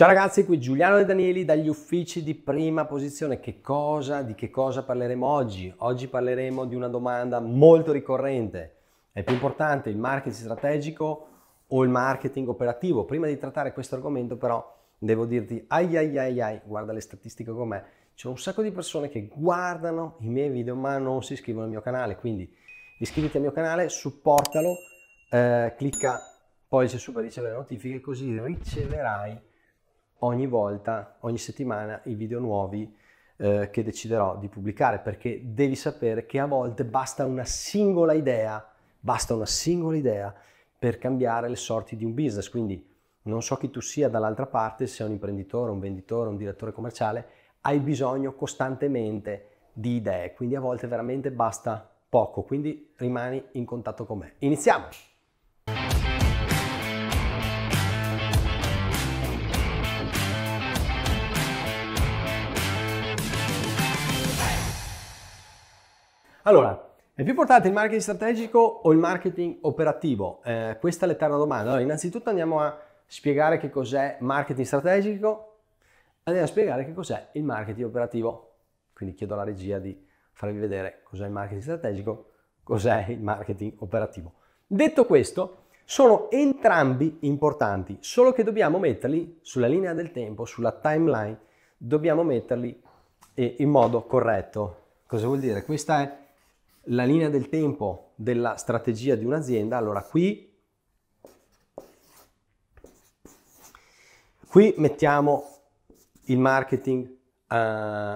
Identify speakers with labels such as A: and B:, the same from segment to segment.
A: Ciao ragazzi, qui Giuliano De Danieli dagli uffici di prima posizione. Che cosa, di che cosa parleremo oggi? Oggi parleremo di una domanda molto ricorrente. È più importante il marketing strategico o il marketing operativo? Prima di trattare questo argomento però devo dirti ai ai ai ai, guarda le statistiche com'è. C'è un sacco di persone che guardano i miei video ma non si iscrivono al mio canale, quindi iscriviti al mio canale, supportalo, eh, clicca pollice su per ricevere notifiche così riceverai ogni volta, ogni settimana, i video nuovi eh, che deciderò di pubblicare, perché devi sapere che a volte basta una singola idea, basta una singola idea per cambiare le sorti di un business. Quindi non so chi tu sia dall'altra parte, se sei un imprenditore, un venditore, un direttore commerciale, hai bisogno costantemente di idee, quindi a volte veramente basta poco, quindi rimani in contatto con me. Iniziamo! Allora, è più importante il marketing strategico o il marketing operativo? Eh, questa è l'eterna domanda. Allora, innanzitutto andiamo a spiegare che cos'è marketing strategico, andiamo a spiegare che cos'è il marketing operativo. Quindi chiedo alla regia di farvi vedere cos'è il marketing strategico, cos'è il marketing operativo. Detto questo, sono entrambi importanti, solo che dobbiamo metterli sulla linea del tempo, sulla timeline, dobbiamo metterli eh, in modo corretto. Cosa vuol dire? Questa è la linea del tempo della strategia di un'azienda, allora qui, qui mettiamo il marketing uh,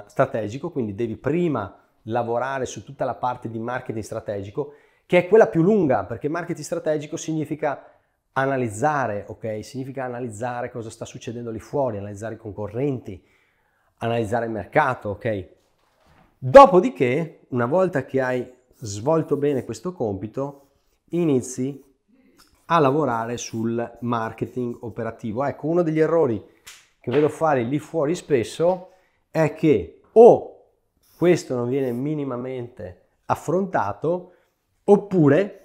A: strategico, quindi devi prima lavorare su tutta la parte di marketing strategico, che è quella più lunga, perché marketing strategico significa analizzare, ok? Significa analizzare cosa sta succedendo lì fuori, analizzare i concorrenti, analizzare il mercato, ok? Dopodiché, una volta che hai svolto bene questo compito, inizi a lavorare sul marketing operativo. Ecco, uno degli errori che vedo fare lì fuori spesso è che o questo non viene minimamente affrontato, oppure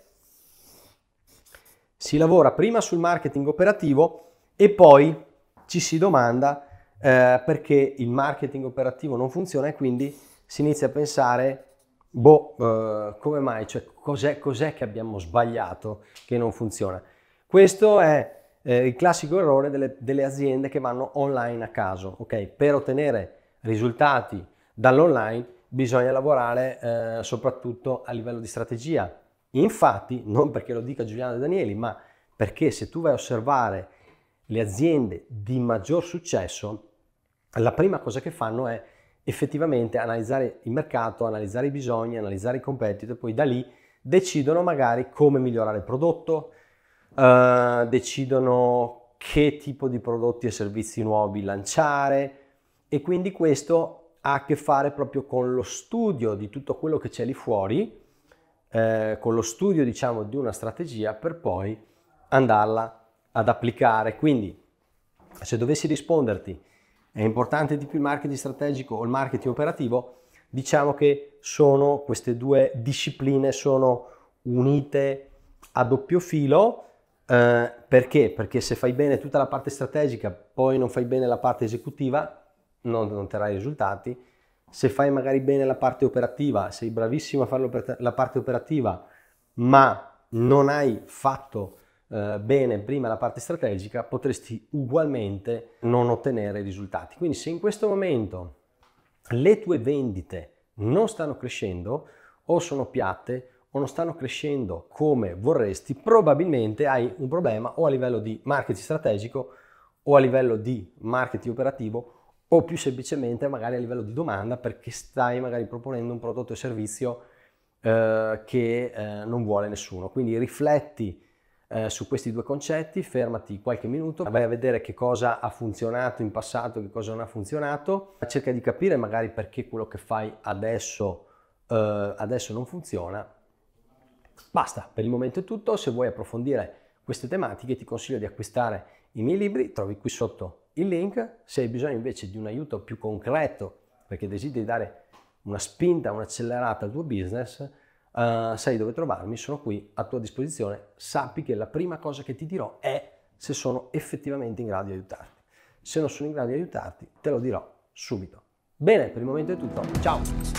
A: si lavora prima sul marketing operativo e poi ci si domanda eh, perché il marketing operativo non funziona e quindi si inizia a pensare boh, eh, come mai? Cioè, cos'è, cos'è, che abbiamo sbagliato che non funziona? Questo è eh, il classico errore delle, delle, aziende che vanno online a caso, ok? Per ottenere risultati dall'online bisogna lavorare eh, soprattutto a livello di strategia. Infatti, non perché lo dica Giuliano De Danieli, ma perché se tu vai a osservare le aziende di maggior successo, la prima cosa che fanno è effettivamente analizzare il mercato, analizzare i bisogni, analizzare i competitor, e poi da lì decidono magari come migliorare il prodotto, eh, decidono che tipo di prodotti e servizi nuovi lanciare e quindi questo ha a che fare proprio con lo studio di tutto quello che c'è lì fuori, eh, con lo studio diciamo di una strategia per poi andarla ad applicare. Quindi se dovessi risponderti è importante di più il marketing strategico o il marketing operativo, diciamo che sono queste due discipline sono unite a doppio filo. Eh, perché? Perché se fai bene tutta la parte strategica, poi non fai bene la parte esecutiva, non, non otterrai risultati. Se fai magari bene la parte operativa, sei bravissimo a fare la parte operativa, ma non hai fatto eh, bene prima la parte strategica, potresti ugualmente non ottenere risultati. Quindi se in questo momento le tue vendite non stanno crescendo o sono piatte o non stanno crescendo come vorresti, probabilmente hai un problema o a livello di marketing strategico o a livello di marketing operativo o più semplicemente magari a livello di domanda perché stai magari proponendo un prodotto e servizio eh, che eh, non vuole nessuno. Quindi rifletti eh, su questi due concetti, fermati qualche minuto, vai a vedere che cosa ha funzionato in passato, che cosa non ha funzionato, cerca di capire magari perché quello che fai adesso, eh, adesso non funziona. Basta, per il momento è tutto, se vuoi approfondire queste tematiche ti consiglio di acquistare i miei libri, trovi qui sotto il link, se hai bisogno invece di un aiuto più concreto perché desideri dare una spinta, un'accelerata al tuo business, uh, sai dove trovarmi, sono qui a tua disposizione, sappi che la prima cosa che ti dirò è se sono effettivamente in grado di aiutarti. Se non sono in grado di aiutarti, te lo dirò subito. Bene, per il momento è tutto, ciao!